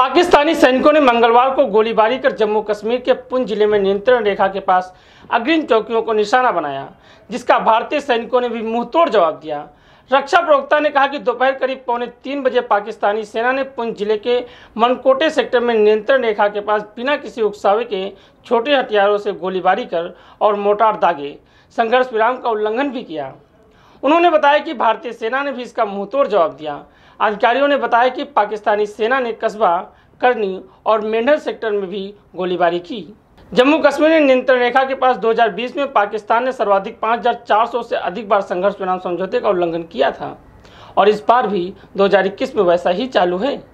पाकिस्तानी सैनिकों ने मंगलवार को गोलीबारी कर जम्मू कश्मीर के पुंछ जिले में नियंत्रण रेखा के पास अग्रिम चौकियों को निशाना बनाया जिसका भारतीय सैनिकों ने भी मुंहतोड़ जवाब दिया रक्षा प्रवक्ता ने कहा कि दोपहर करीब पौने तीन बजे पाकिस्तानी सेना ने पुंछ जिले के मनकोटे सेक्टर में नियंत्रण रेखा के पास बिना किसी उकसावे के छोटे हथियारों से गोलीबारी कर और मोटार दागे संघर्ष विराम का उल्लंघन भी किया उन्होंने बताया कि भारतीय सेना ने भी इसका मुंहतोड़ जवाब दिया अधिकारियों ने बताया कि पाकिस्तानी सेना ने कस्बा करनी और मेंढर सेक्टर में भी गोलीबारी की जम्मू कश्मीर में नियंत्रण रेखा के पास 2020 में पाकिस्तान ने सर्वाधिक 5,400 से अधिक बार संघर्ष विराम समझौते का उल्लंघन किया था और इस बार भी 2021 में वैसा ही चालू है